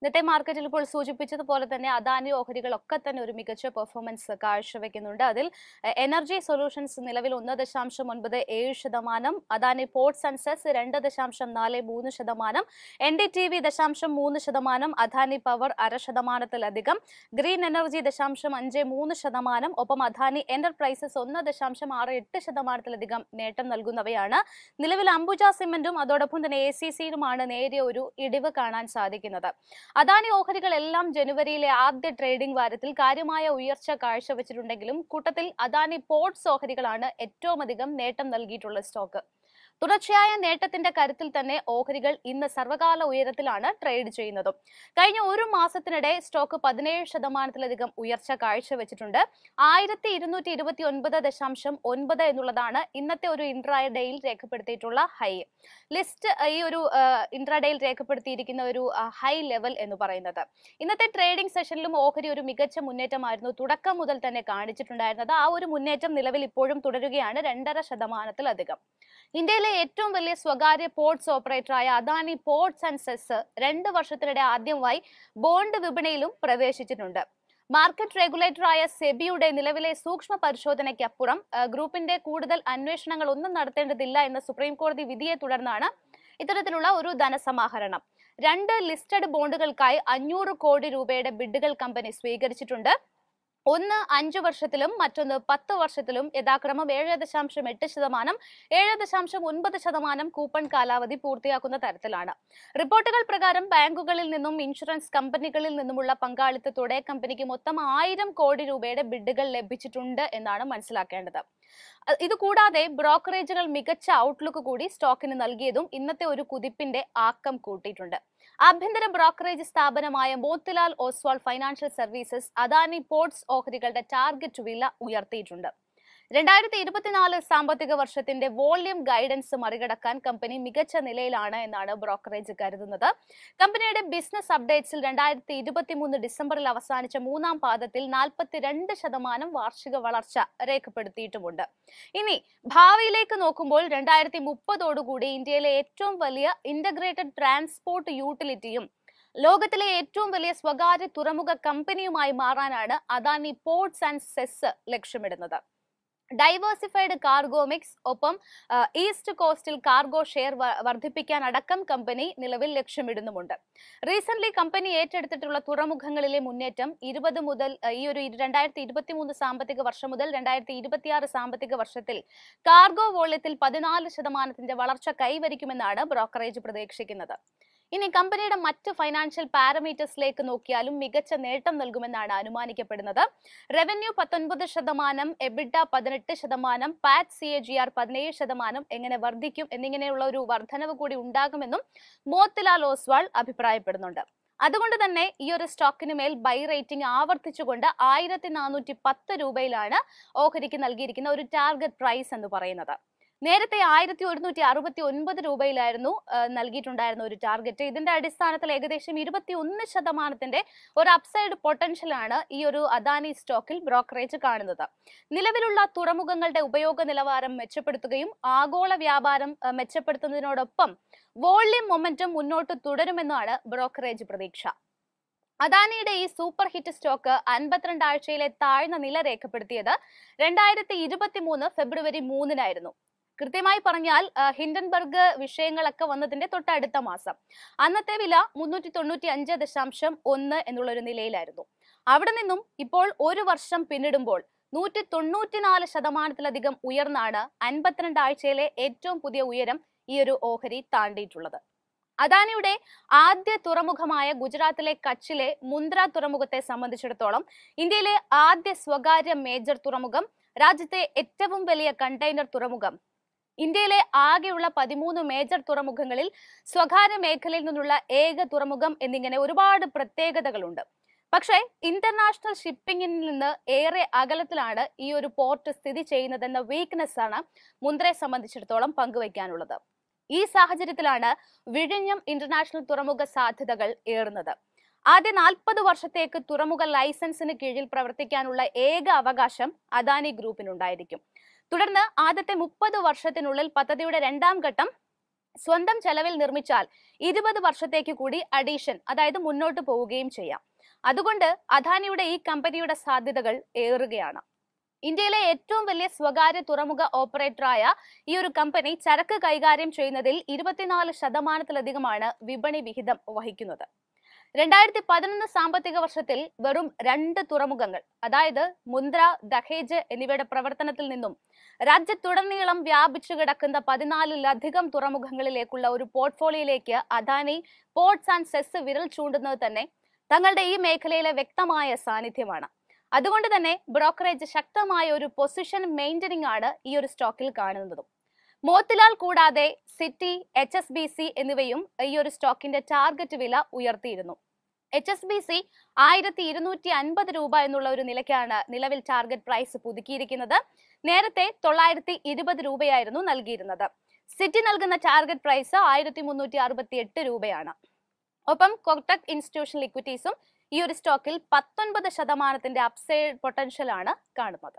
ഇന്നത്തെ മാർക്കറ്റിൽ ഇപ്പോൾ സൂചിപ്പിച്ചതുപോലെ തന്നെ അദാനി ഓഹരികളൊക്കെ തന്നെ ഒരു മികച്ച പെർഫോമൻസ് കാഴ്ചവെക്കുന്നുണ്ട് അതിൽ എനർജി സൊല്യൂഷൻസ് നിലവിൽ ഒന്ന് ദശാംശം ഒൻപത് ഏഴ് ശതമാനം അദാനി പോർട്സ് സെൻസസ് രണ്ട് ദശാംശം നാല് മൂന്ന് ശതമാനം എൻ ഡി ടി വി ദശാംശം മൂന്ന് ശതമാനം അദാനി പവർ അര ശതമാനത്തിലധികം ഗ്രീൻ എനർജി ദശാംശം അഞ്ച് മൂന്ന് ശതമാനം ഒപ്പം അദാനി എന്റർപ്രൈസസ് ഒന്ന് ദശാംശം ആറ് എട്ട് ശതമാനത്തിലധികം നേട്ടം നൽകുന്നവയാണ് നിലവിൽ അംബുജ സിമെന്റും അതോടൊപ്പം തന്നെ എ സി സിയിലുമാണ് നേരിയ ഒരു ഇടിവ് കാണാൻ സാധിക്കുന്നത് അദാനി ഓഹരികളെല്ലാം ജനുവരിയിലെ ആദ്യ ട്രേഡിംഗ് വാരത്തിൽ കാര്യമായ ഉയർച്ച കാഴ്ചവെച്ചിട്ടുണ്ടെങ്കിലും കൂട്ടത്തിൽ അദാനി പോർട്സ് ഓഹരികളാണ് ഏറ്റവും അധികം നേട്ടം നൽകിയിട്ടുള്ള സ്റ്റോക്ക് തുടർച്ചയായ നേട്ടത്തിന്റെ കരുത്തിൽ തന്നെ ഓഹരികൾ ഇന്ന് സർവകാല ഉയരത്തിലാണ് ട്രേഡ് ചെയ്യുന്നത് കഴിഞ്ഞ ഒരു മാസത്തിനിടെ സ്റ്റോക്ക് പതിനേഴ് ശതമാനത്തിലധികം ഉയർച്ച കാഴ്ചവെച്ചിട്ടുണ്ട് ആയിരത്തി ഇരുന്നൂറ്റി ഇരുപത്തി ഒൻപത് ദശാംശം ഒൻപത് എന്നുള്ളതാണ് ഇന്നത്തെ ഒരു ഇൻട്രാഡേയിൽ രേഖപ്പെടുത്തിയിട്ടുള്ള ഹൈ ലിസ്റ്റ് ഈ ഒരു ഇൻട്രാഡേയിൽ രേഖപ്പെടുത്തിയിരിക്കുന്ന ഒരു ഹൈ ലെവൽ എന്ന് പറയുന്നത് ഇന്നത്തെ ട്രേഡിംഗ് സെഷനിലും ഓഹരി ഒരു മികച്ച മുന്നേറ്റമായിരുന്നു തുടക്കം മുതൽ തന്നെ കാണിച്ചിട്ടുണ്ടായിരുന്നത് ആ ഒരു മുന്നേറ്റം നിലവിൽ ഇപ്പോഴും തുടരുകയാണ് രണ്ടര ശതമാനത്തിലധികം ഇന്ത്യയിലെ ഇന്ത്യയിലെ ഏറ്റവും വലിയ സ്വകാര്യ പോർട്സ് ഓപ്പറേറ്ററായ അദാനി പോർട്സ് ആൻഡ് സെസ് രണ്ട് വർഷത്തിനിടെ ആദ്യമായി ബോണ്ട് വിപണിയിലും പ്രവേശിച്ചിട്ടുണ്ട് മാർക്കറ്റ് റെഗുലേറ്റർ ആയ സെബിയുടെ നിലവിലെ സൂക്ഷ്മ പരിശോധനയ്ക്കപ്പുറം ഗ്രൂപ്പിന്റെ കൂടുതൽ അന്വേഷണങ്ങൾ ഒന്നും നടത്തേണ്ടതില്ല എന്ന സുപ്രീം കോടതി വിധിയെ തുടർന്നാണ് ഇത്തരത്തിലുള്ള ഒരു ധനസമാഹരണം രണ്ട് ലിസ്റ്റഡ് ബോണ്ടുകൾക്കായി അഞ്ഞൂറ് കോടി രൂപയുടെ ബിഡുകൾ കമ്പനി സ്വീകരിച്ചിട്ടുണ്ട് ഒന്ന് അഞ്ച് വർഷത്തിലും മറ്റൊന്ന് പത്ത് വർഷത്തിലും യഥാക്രമം ഏഴ് ദശാംശം എട്ട് ശതമാനം ഏഴ് ദശാംശം ഒൻപത് ശതമാനം കൂപ്പൺ കാലാവധി പൂർത്തിയാക്കുന്ന തരത്തിലാണ് റിപ്പോർട്ടുകൾ പ്രകാരം ബാങ്കുകളിൽ നിന്നും ഇൻഷുറൻസ് കമ്പനികളിൽ നിന്നുമുള്ള പങ്കാളിത്തത്തോടെ കമ്പനിക്ക് മൊത്തം ആയിരം കോടി രൂപയുടെ ബിഡുകൾ ലഭിച്ചിട്ടുണ്ട് എന്നാണ് മനസ്സിലാക്കേണ്ടത് ഇതുകൂടാതെ ബ്രോക്കറേജുകൾ മികച്ച ഔട്ട്ലുക്ക് കൂടി സ്റ്റോക്കിന് നൽകിയതും ഇന്നത്തെ ഒരു കുതിപ്പിന്റെ ആക്കം കൂട്ടിയിട്ടുണ്ട് ആഭ്യന്തര ബ്രോക്കറേജ് സ്ഥാപനമായ Motilal Oswal financial services Adani ports ഓഹരികളുടെ ടാർഗറ്റ് വില ഉയർത്തിയിട്ടുണ്ട് രണ്ടായിരത്തി ഇരുപത്തിനാല് സാമ്പത്തിക വർഷത്തിന്റെ വോളിയം ഗൈഡൻസ് മറികടക്കാൻ കമ്പനി മികച്ച നിലയിലാണ് എന്നാണ് ബ്രോക്കറേജ് കരുതുന്നത് കമ്പനിയുടെ ബിസിനസ് അപ്ഡേറ്റ്സിൽ രണ്ടായിരത്തി മൂന്ന് ഡിസംബറിൽ അവസാനിച്ച മൂന്നാം പാദത്തിൽ നാൽപ്പത്തിരണ്ട് ശതമാനം വാർഷിക വളർച്ച രേഖപ്പെടുത്തിയിട്ടുമുണ്ട് ഇനി ഭാവിയിലേക്ക് നോക്കുമ്പോൾ രണ്ടായിരത്തി മുപ്പതോടുകൂടി ഇന്ത്യയിലെ ഏറ്റവും വലിയ ഇന്റഗ്രേറ്റഡ് ട്രാൻസ്പോർട്ട് യൂട്ടിലിറ്റിയും ലോകത്തിലെ ഏറ്റവും വലിയ സ്വകാര്യ തുറമുഖ കമ്പനിയുമായി മാറാനാണ് അദാനി പോർട്സ് ആൻഡ് സെസ് ലക്ഷ്യമിടുന്നത് ഡൈവേഴ്സിഫൈഡ് കാർഗോ മിക്സ് ഒപ്പം ഈസ്റ്റ് കോസ്റ്റിൽ കാർഗോ ഷെയർ വർദ്ധിപ്പിക്കാൻ അടക്കം കമ്പനി നിലവിൽ ലക്ഷ്യമിടുന്നുമുണ്ട് റീസെന്റ് കമ്പനി ഏറ്റെടുത്തിട്ടുള്ള തുറമുഖങ്ങളിലെ മുന്നേറ്റം ഇരുപത് മുതൽ ഈ ഒരു രണ്ടായിരത്തി ഇരുപത്തി മൂന്ന് സാമ്പത്തിക വർഷം മുതൽ രണ്ടായിരത്തി ഇരുപത്തിയാറ് സാമ്പത്തിക വർഷത്തിൽ കാർഗോ വോള്യത്തിൽ പതിനാല് ശതമാനത്തിന്റെ വളർച്ച കൈവരിക്കുമെന്നാണ് ബ്രോക്കറേജ് പ്രതീക്ഷിക്കുന്നത് ഇനി കമ്പനിയുടെ മറ്റ് ഫൈനാൻഷ്യൽ പാരമീറ്റേഴ്സിലേക്ക് നോക്കിയാലും മികച്ച നേട്ടം നൽകുമെന്നാണ് അനുമാനിക്കപ്പെടുന്നത് റവന്യൂ പത്തൊൻപത് ശതമാനം എബിഡ പതിനെട്ട് ശതമാനം PAT C A G R പതിനേഴ് ശതമാനം എങ്ങനെ വർദ്ധിക്കും എന്നിങ്ങനെയുള്ള ഒരു വർധനവ് കൂടി ഉണ്ടാകുമെന്നും മോത്തിലാൽ ഓസ്വാൾ അഭിപ്രായപ്പെടുന്നുണ്ട് അതുകൊണ്ട് തന്നെ ഈ ഒരു സ്റ്റോക്കിന് മേൽ ബൈ റേറ്റിംഗ് ആവർത്തിച്ചുകൊണ്ട് ആയിരത്തി നാനൂറ്റി പത്ത് രൂപയിലാണ് ഓഹരിക്ക് നൽകിയിരിക്കുന്ന ഒരു ടാർഗറ്റ് പ്രൈസ് എന്ന് പറയുന്നത് നേരത്തെ ആയിരത്തി ഒരുന്നൂറ്റി അറുപത്തി ഒൻപത് രൂപയിലായിരുന്നു നൽകിയിട്ടുണ്ടായിരുന്ന ഒരു ടാർഗറ്റ് ഇതിന്റെ അടിസ്ഥാനത്തിൽ ഏകദേശം ഇരുപത്തി ഒന്ന് ശതമാനത്തിന്റെ ഒരു അപ്സൈഡ് പൊട്ടൻഷ്യലാണ് ഈ ഒരു അദാനി സ്റ്റോക്കിൽ ബ്രോക്കറേജ് കാണുന്നത് നിലവിലുള്ള തുറമുഖങ്ങളുടെ ഉപയോഗ നിലവാരം മെച്ചപ്പെടുത്തുകയും ആഗോള വ്യാപാരം മെച്ചപ്പെടുത്തുന്നതിനോടൊപ്പം വോള്യം മൊമെന്റം മുന്നോട്ട് തുടരുമെന്നാണ് ബ്രോക്കറേജ് പ്രതീക്ഷ അദാനിയുടെ ഈ സൂപ്പർ ഹിറ്റ് സ്റ്റോക്ക് അൻപത്തിരണ്ട് ആഴ്ചയിലെ താഴ്ന്ന നില രേഖപ്പെടുത്തിയത് രണ്ടായിരത്തി ഇരുപത്തി മൂന്ന് ഫെബ്രുവരി മൂന്നിനായിരുന്നു കൃത്യമായി പറഞ്ഞാൽ ഹിൻഡൻബർഗ് വിഷയങ്ങളൊക്കെ വന്നതിന്റെ തൊട്ടടുത്ത മാസം അന്നത്തെ വില മുന്നൂറ്റി തൊണ്ണൂറ്റി അഞ്ച് ദശാംശം ഒന്ന് എന്നുള്ള ഒരു നിലയിലായിരുന്നു അവിടെ നിന്നും ഇപ്പോൾ ഒരു വർഷം പിന്നിടുമ്പോൾ നൂറ്റി തൊണ്ണൂറ്റിനാല് ശതമാനത്തിലധികം ഉയർന്നാണ് അൻപത്തിരണ്ട് ആഴ്ചയിലെ ഏറ്റവും പുതിയ ഉയരം ഈ ഒരു ഓഹരി താണ്ടിയിട്ടുള്ളത് അദാനിയുടെ ആദ്യ തുറമുഖമായ ഗുജറാത്തിലെ കച്ചിലെ മുന്ദ്ര തുറമുഖത്തെ സംബന്ധിച്ചിടത്തോളം ഇന്ത്യയിലെ ആദ്യ സ്വകാര്യ മേജർ തുറമുഖം രാജ്യത്തെ ഏറ്റവും വലിയ കണ്ടെയ്നർ തുറമുഖം ഇന്ത്യയിലെ ആകെയുള്ള പതിമൂന്ന് മേജർ തുറമുഖങ്ങളിൽ സ്വകാര്യ മേഖലയിൽ നിന്നുള്ള ഏക തുറമുഖം എന്നിങ്ങനെ ഒരുപാട് പ്രത്യേകതകളുണ്ട് പക്ഷേ ഇന്റർനാഷണൽ ഷിപ്പിംഗിൽ നിന്ന് ഏറെ അകലത്തിലാണ് ഈ ഒരു പോർട്ട് സ്ഥിതി ചെയ്യുന്നതെന്ന വീക്ക്നെസ് ആണ് മുന്ദ്രയെ സംബന്ധിച്ചിടത്തോളം പങ്കുവയ്ക്കാനുള്ളത് ഈ സാഹചര്യത്തിലാണ് വിഴിഞ്ഞം ഇന്റർനാഷണൽ തുറമുഖ സാധ്യതകൾ ഏറുന്നത് ആദ്യ നാൽപ്പത് വർഷത്തേക്ക് തുറമുഖ ലൈസൻസിന് കീഴിൽ പ്രവർത്തിക്കാനുള്ള ഏക അവകാശം അദാനി ഗ്രൂപ്പിനുണ്ടായിരിക്കും തുടർന്ന് ആദ്യത്തെ മുപ്പത് വർഷത്തിനുള്ളിൽ പദ്ധതിയുടെ രണ്ടാം ഘട്ടം സ്വന്തം ചെലവിൽ നിർമ്മിച്ചാൽ ഇരുപത് വർഷത്തേക്ക് കൂടി അഡീഷൻ അതായത് മുന്നോട്ട് പോവുകയും ചെയ്യാം അതുകൊണ്ട് അദാനിയുടെ ഈ കമ്പനിയുടെ സാധ്യതകൾ ഏറുകയാണ് ഇന്ത്യയിലെ ഏറ്റവും വലിയ സ്വകാര്യ തുറമുഖ ഓപ്പറേറ്ററായ ഈ ഒരു കമ്പനി ചരക്ക് കൈകാര്യം ചെയ്യുന്നതിൽ ഇരുപത്തിനാല് ശതമാനത്തിലധികമാണ് വിപണി വിഹിതം വഹിക്കുന്നത് രണ്ടായിരത്തി പതിനൊന്ന് സാമ്പത്തിക വർഷത്തിൽ വെറും രണ്ട് തുറമുഖങ്ങൾ അതായത് മുന്ദ്ര ദഹേജ് എന്നിവയുടെ പ്രവർത്തനത്തിൽ നിന്നും രാജ്യത്തുടനീളം വ്യാപിച്ചു കിടക്കുന്ന പതിനാലിലധികം തുറമുഖങ്ങളിലേക്കുള്ള ഒരു പോർട്ട്ഫോളിയോയിലേക്ക് അദാനി പോർട്സ് ആൻഡ് സെസ് വിരൽ ചൂണ്ടുന്നത് തന്നെ തങ്ങളുടെ ഈ മേഖലയിലെ വ്യക്തമായ സാന്നിധ്യമാണ് അതുകൊണ്ട് തന്നെ ബ്രോക്കറേജ് ശക്തമായ ഒരു പൊസിഷൻ മെയിൻറ്റനിങ് ആണ് ഈ ഒരു സ്റ്റോക്കിൽ കാണുന്നതും മോത്തിലാൽ കൂടാതെ Citi H S B C എന്നിവയും ഈ ഒരു സ്റ്റോക്കിന്റെ ടാർഗറ്റ് വില ഉയർത്തിയിരുന്നു എച്ച് എസ് ബി സി ആയിരത്തി ഇരുന്നൂറ്റി അൻപത് രൂപ എന്നുള്ള ഒരു നിലയ്ക്കാണ് നിലവിൽ ടാർഗറ്റ് പ്രൈസ് പുതുക്കിയിരിക്കുന്നത് നേരത്തെ തൊള്ളായിരത്തി ഇരുപത് രൂപയായിരുന്നു നൽകിയിരുന്നത് സിറ്റി നൽകുന്ന ടാർഗറ്റ് പ്രൈസ് ആയിരത്തി മുന്നൂറ്റി അറുപത്തി എട്ട് രൂപയാണ് ഒപ്പം കൊക്ടക് ഇൻസ്റ്റിറ്റ്യൂഷണൽ ഇക്വിറ്റീസും ഈ ഒരു സ്റ്റോക്കിൽ പത്തൊൻപത് ശതമാനത്തിന്റെ അപ്സൈഡ് പൊട്ടൻഷ്യൽ ആണ് കാണുന്നത്